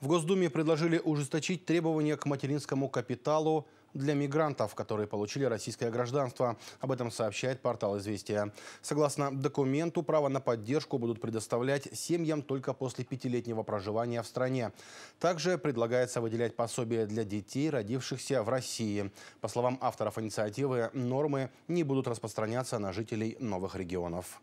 В Госдуме предложили ужесточить требования к материнскому капиталу для мигрантов, которые получили российское гражданство. Об этом сообщает портал «Известия». Согласно документу, право на поддержку будут предоставлять семьям только после пятилетнего проживания в стране. Также предлагается выделять пособие для детей, родившихся в России. По словам авторов инициативы, нормы не будут распространяться на жителей новых регионов.